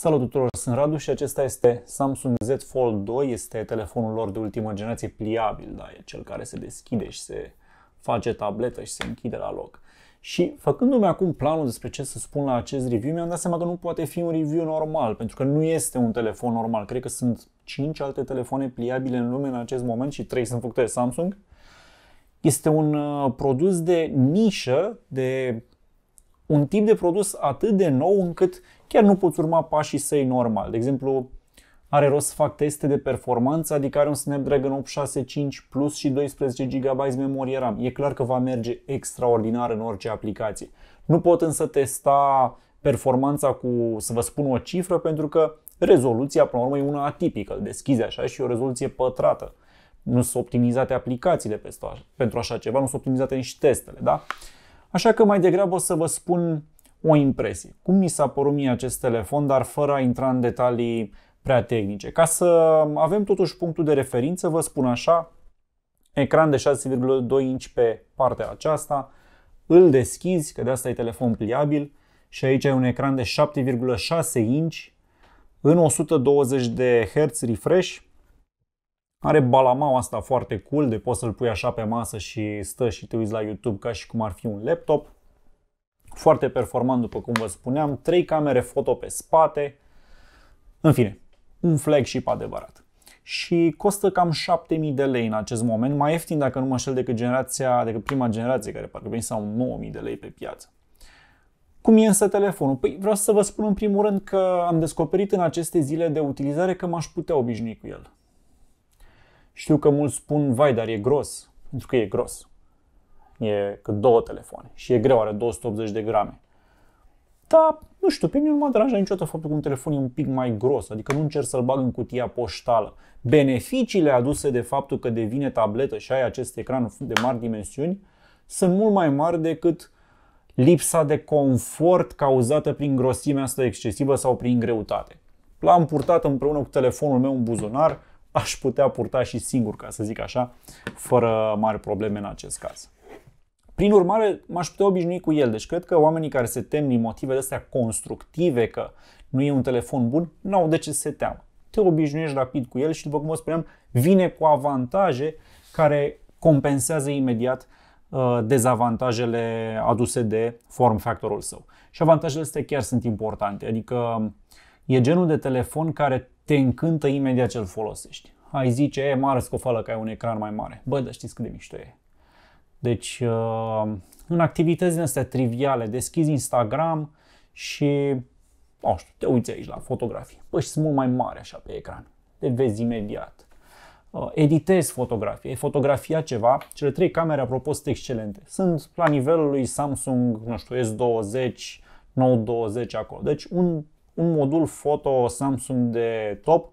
Salut tuturor, sunt Radu și acesta este Samsung Z Fold 2, este telefonul lor de ultimă generație pliabil, da, e cel care se deschide și se face tabletă și se închide la loc. Și făcându-mi acum planul despre ce să spun la acest review, mi-am dat seama că nu poate fi un review normal, pentru că nu este un telefon normal. Cred că sunt 5 alte telefoane pliabile în lume în acest moment și 3 sunt făcute de Samsung. Este un uh, produs de nișă, de un tip de produs atât de nou încât chiar nu poți urma pașii săi normal. De exemplu, are rost să fac teste de performanță, adică are un Snapdragon 865 Plus și 12 GB memorie RAM. E clar că va merge extraordinar în orice aplicație. Nu pot însă testa performanța cu, să vă spun o cifră, pentru că rezoluția, până la urmă, e una atipică. Îl deschizi așa și o rezoluție pătrată. Nu sunt optimizate aplicațiile pentru așa ceva, nu sunt optimizate nici testele, da? Așa că mai degrabă o să vă spun o impresie. Cum mi s-a părut mie acest telefon, dar fără a intra în detalii prea tehnice. Ca să avem totuși punctul de referință, vă spun așa, ecran de 6,2 inch pe partea aceasta, îl deschizi, că de asta e telefon pliabil, și aici e un ecran de 7,6 inch în 120 de Hz refresh. Are balamau asta foarte cool, de poți să-l pui așa pe masă și stă și te uiți la YouTube ca și cum ar fi un laptop foarte performant, după cum vă spuneam, trei camere foto pe spate, în fine, un flagship adevărat. Și costă cam 7000 de lei în acest moment, mai ieftin dacă nu mă știu decât, generația, decât prima generație, care parcă veni sau 9000 de lei pe piață. Cum e însă telefonul? Păi vreau să vă spun în primul rând că am descoperit în aceste zile de utilizare că m-aș putea obișnui cu el. Știu că mulți spun, vai, dar e gros, pentru că e gros. E cât două telefoane și e greu, are 280 de grame. Dar, nu știu, pe mine nu mă deranjează niciodată faptul că un telefon e un pic mai gros, adică nu încerc să-l bag în cutia poștală. Beneficiile aduse de faptul că devine tabletă și ai acest ecran de mari dimensiuni sunt mult mai mari decât lipsa de confort cauzată prin grosimea asta excesivă sau prin greutate. L-am purtat împreună cu telefonul meu în buzunar, aș putea purta și singur, ca să zic așa, fără mari probleme în acest caz. Prin urmare, m-aș putea obișnui cu el. Deci cred că oamenii care se tem din motivele astea constructive că nu e un telefon bun, nu au de ce să se teamă. Te obișnuiești rapid cu el și, după cum o spuneam, vine cu avantaje care compensează imediat uh, dezavantajele aduse de form factorul său. Și avantajele astea chiar sunt importante, adică e genul de telefon care te încântă imediat ce l folosești. Ai zice, e mare scofală că ai un ecran mai mare. Bă, dar știți cât de mișto e. Deci, uh, în activitățile astea triviale, deschizi Instagram și, nu știu, te uiți aici la fotografii. Păi sunt mult mai mari așa pe ecran. te vezi imediat. Uh, editezi fotografii, Fotografia ceva. Cele trei camere, apropo, sunt excelente. Sunt la nivelul lui Samsung, nu știu, S20, Note 20 acolo. Deci un, un modul foto Samsung de top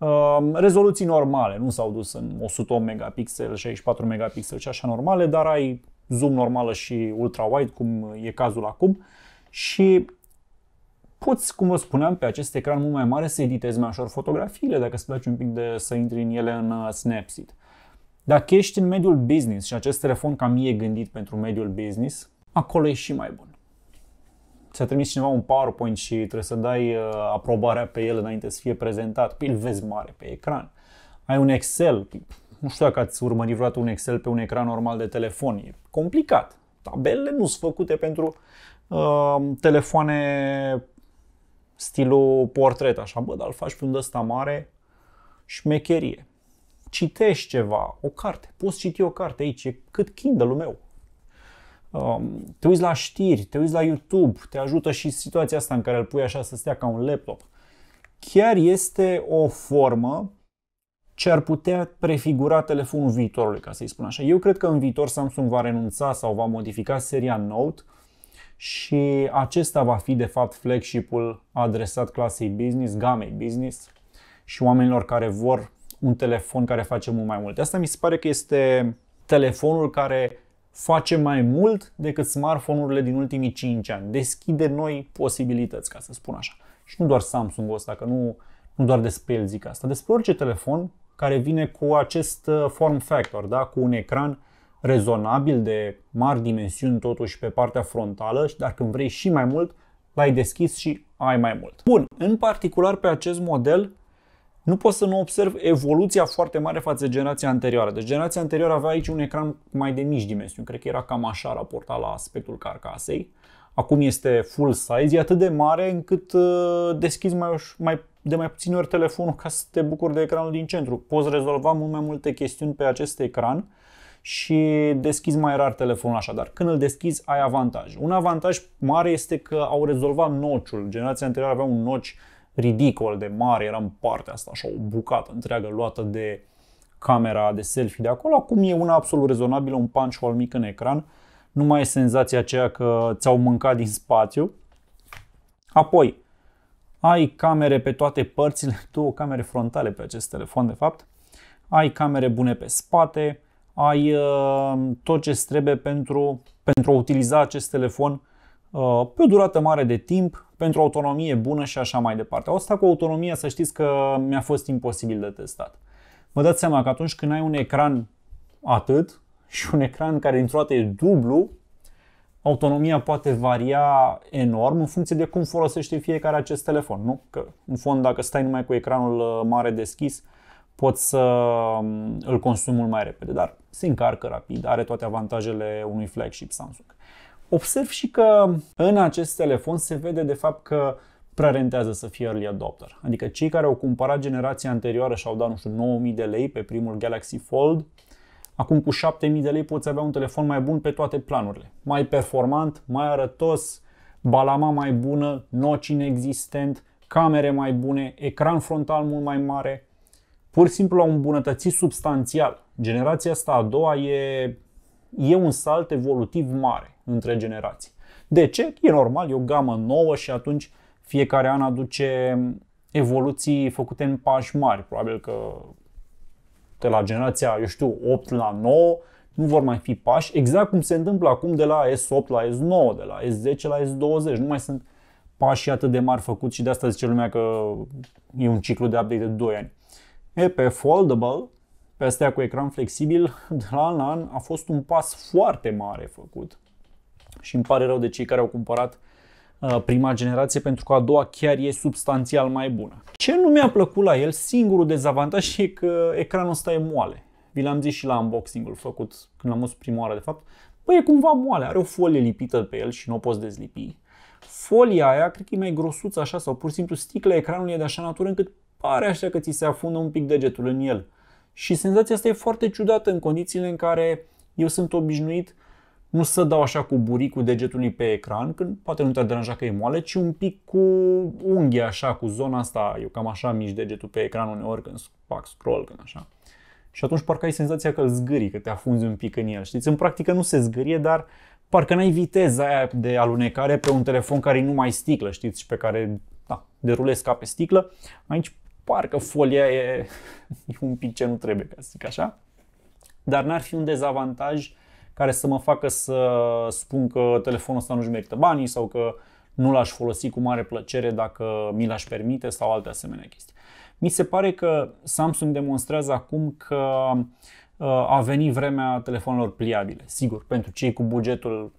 Um, rezoluții normale, nu s-au dus în 108 megapixel, 64 megapixel și așa normale, dar ai zoom normală și ultra-wide, cum e cazul acum și poți, cum vă spuneam, pe acest ecran mult mai mare să editezi mai ușor fotografiile, dacă îți place un pic de să intri în ele în uh, Snapseed. Dacă ești în mediul business și acest telefon cam e gândit pentru mediul business, acolo e și mai bun ți-a trimis cineva un PowerPoint și trebuie să dai uh, aprobarea pe el înainte să fie prezentat, păi îl vezi mare pe ecran. Ai un Excel, nu știu dacă ați urmărit vreodată un Excel pe un ecran normal de telefon, e complicat. Tabelele nu sunt făcute pentru uh, telefoane stilul portret, așa, bă, dar îl faci pe un ăsta mare, șmecherie. Citești ceva, o carte, poți citi o carte aici, e cât Kindle-ul meu, Um, te uiți la știri, te uiți la YouTube, te ajută și situația asta în care îl pui așa să stea ca un laptop. Chiar este o formă ce ar putea prefigura telefonul viitorului, ca să-i spun așa. Eu cred că în viitor Samsung va renunța sau va modifica seria Note și acesta va fi de fapt flagship-ul adresat clasei business, gamei business și oamenilor care vor un telefon care face mult mai mult. Asta mi se pare că este telefonul care face mai mult decât smartphone-urile din ultimii 5 ani. Deschide noi posibilități, ca să spun așa. Și nu doar Samsung ăsta, că nu, nu doar despre el zic asta, despre orice telefon care vine cu acest uh, form factor, da? cu un ecran rezonabil de mari dimensiuni totuși pe partea frontală și dacă vrei și mai mult, l-ai deschis și ai mai mult. Bun, în particular pe acest model nu poți să nu observ evoluția foarte mare față de generația anterioară. Deci generația anterioară avea aici un ecran mai de mici dimensiuni, cred că era cam așa raportat la aspectul carcasei. Acum este full size, e atât de mare încât uh, deschizi mai, mai, de mai puține ori telefonul ca să te bucuri de ecranul din centru. Poți rezolva mult mai multe chestiuni pe acest ecran și deschizi mai rar telefonul așadar. Când îl deschizi, ai avantaj. Un avantaj mare este că au rezolvat nociul. Generația anterioară avea un noci ridicol de mare, era în partea asta, așa o bucată întreagă luată de camera de selfie de acolo. Acum e una absolut rezonabilă, un punch hole mic în ecran, nu mai e senzația aceea că ți-au mâncat din spațiu. Apoi, ai camere pe toate părțile, două camere frontale pe acest telefon de fapt, ai camere bune pe spate, ai uh, tot ce trebuie pentru, pentru a utiliza acest telefon uh, pe o durată mare de timp, pentru autonomie bună și așa mai departe. Asta cu autonomia, să știți că mi-a fost imposibil de testat. Vă dați seama că atunci când ai un ecran atât și un ecran care într-o dată e dublu, autonomia poate varia enorm în funcție de cum folosește fiecare acest telefon, nu? Că în fond dacă stai numai cu ecranul uh, mare deschis, poți să um, îl consumi mult mai repede, dar se încarcă rapid, are toate avantajele unui flagship Samsung. Observ și că în acest telefon se vede de fapt că prărentează să fie early adopter. Adică cei care au cumpărat generația anterioară și au dat, nu știu, 9000 de lei pe primul Galaxy Fold, acum cu 7000 de lei poți avea un telefon mai bun pe toate planurile. Mai performant, mai arătos, balama mai bună, noci inexistent, camere mai bune, ecran frontal mult mai mare. Pur și simplu au îmbunătățit substanțial. Generația asta a doua e e un salt evolutiv mare între generații. De ce? E normal, e o gamă nouă și atunci fiecare an aduce evoluții făcute în pași mari. Probabil că de la generația, eu știu, 8 la 9, nu vor mai fi pași, exact cum se întâmplă acum de la S8 la S9, de la S10 la S20, nu mai sunt pași atât de mari făcuți și de asta zice lumea că e un ciclu de update de 2 ani. E pe foldable, pe astea cu ecran flexibil, de la an la an a fost un pas foarte mare făcut. Și îmi pare rău de cei care au cumpărat uh, prima generație pentru că a doua chiar e substanțial mai bună. Ce nu mi-a plăcut la el, singurul dezavantaj e că ecranul ăsta e moale. Vi l-am zis și la unboxing-ul făcut când l-am văzut prima oară de fapt. Păi e cumva moale, are o folie lipită pe el și nu o poți dezlipi. Folia aia cred că e mai grosuță așa sau pur și simplu sticla ecranului e de așa natură încât pare așa că ți se afundă un pic degetul în el. Și senzația asta e foarte ciudată în condițiile în care eu sunt obișnuit nu să dau așa cu buricul degetului pe ecran, când poate nu te-ar deranja că e moale, ci un pic cu unghii așa, cu zona asta, eu cam așa mișc degetul pe ecran uneori când fac scroll, când așa. Și atunci parcă ai senzația că îl zgârii, că te afunzi un pic în el. Știți, în practică nu se zgârie, dar parcă n-ai viteza aia de alunecare pe un telefon care nu mai sticlă, știți, și pe care da, derulesc ca pe sticlă. Aici parcă folia e, e un pic ce nu trebuie, ca să zic așa. Dar n-ar fi un dezavantaj care să mă facă să spun că telefonul ăsta nu-și merită banii sau că nu l-aș folosi cu mare plăcere dacă mi l-aș permite sau alte asemenea chestii. Mi se pare că Samsung demonstrează acum că uh, a venit vremea telefonelor pliabile. Sigur, pentru cei cu bugetul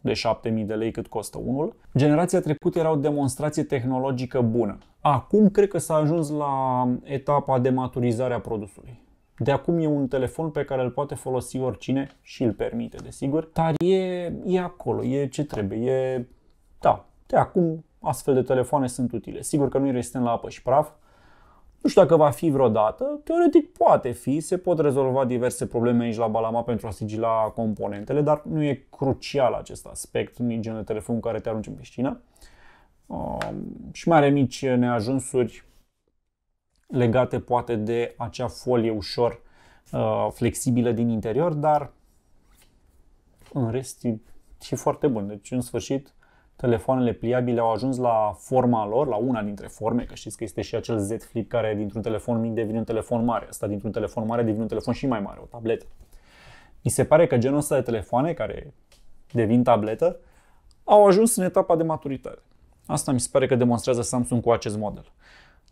de 7000 de lei cât costă unul. Generația trecută era o demonstrație tehnologică bună. Acum cred că s-a ajuns la etapa de maturizare a produsului. De acum e un telefon pe care îl poate folosi oricine și îl permite, desigur, dar e, e acolo, e ce trebuie, e... Da, de acum astfel de telefoane sunt utile. Sigur că nu e rezistent la apă și praf, nu știu dacă va fi vreodată, teoretic poate fi, se pot rezolva diverse probleme aici la Balama pentru a sigila componentele, dar nu e crucial acest aspect, e genul de telefon care te arunci în piscină. Uh, Um, și mai are mici neajunsuri legate poate de acea folie ușor uh, flexibilă din interior, dar în rest e, foarte bun. Deci, în sfârșit, telefoanele pliabile au ajuns la forma lor, la una dintre forme, că știți că este și acel Z Flip care dintr-un telefon mic devine un telefon mare, asta dintr-un telefon mare devine un telefon și mai mare, o tabletă. Mi se pare că genul ăsta de telefoane care devin tabletă au ajuns în etapa de maturitate. Asta mi se pare că demonstrează Samsung cu acest model.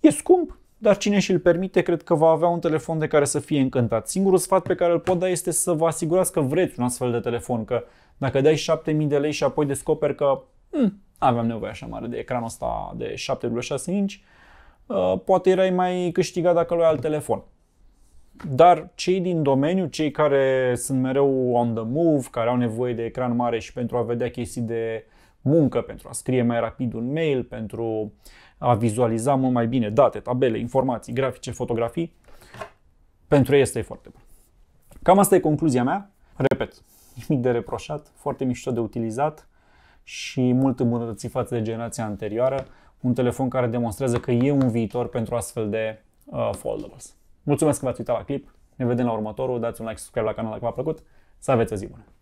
E scump, dar cine și îl permite, cred că va avea un telefon de care să fie încântat. Singurul sfat pe care îl pot da este să vă asigurați că vreți un astfel de telefon, că dacă dai 7000 de lei și apoi descoperi că hmm, aveam nevoie așa mare de ecranul ăsta de 7,6 inch, uh, poate erai mai câștigat dacă luai alt telefon. Dar cei din domeniu, cei care sunt mereu on the move, care au nevoie de ecran mare și pentru a vedea chestii de muncă, pentru a scrie mai rapid un mail, pentru a vizualiza mult mai bine date, tabele, informații, grafice, fotografii. Pentru ei este foarte bun. Cam asta e concluzia mea. Repet, nimic de reproșat, foarte mișto de utilizat și mult îmbunătățit față de generația anterioară. Un telefon care demonstrează că e un viitor pentru astfel de uh, foldables. Mulțumesc că v-ați uitat la clip, ne vedem la următorul, dați un like, subscribe la canal dacă v-a plăcut, să aveți o zi bună!